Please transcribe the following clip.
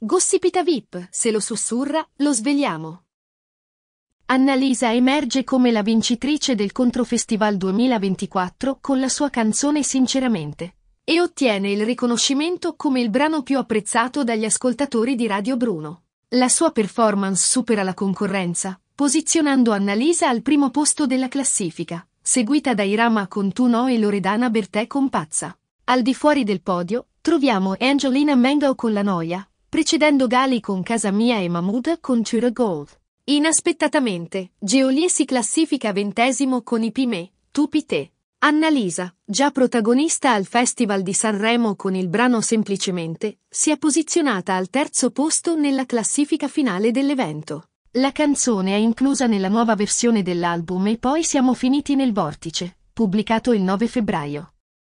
Gossipita VIP, se lo sussurra, lo svegliamo. Annalisa emerge come la vincitrice del Controfestival 2024 con la sua canzone Sinceramente e ottiene il riconoscimento come il brano più apprezzato dagli ascoltatori di Radio Bruno. La sua performance supera la concorrenza, posizionando Annalisa al primo posto della classifica, seguita da Irama Contuno e Loredana Bertè con Pazza. Al di fuori del podio, troviamo Angelina Mango con La Noia, precedendo Gali con Casa Mia e Mahmood con Tura Gold. Inaspettatamente, Geolie si classifica ventesimo con i Pimè, Tupite. Annalisa, già protagonista al Festival di Sanremo con il brano Semplicemente, si è posizionata al terzo posto nella classifica finale dell'evento. La canzone è inclusa nella nuova versione dell'album E poi siamo finiti nel vortice, pubblicato il 9 febbraio.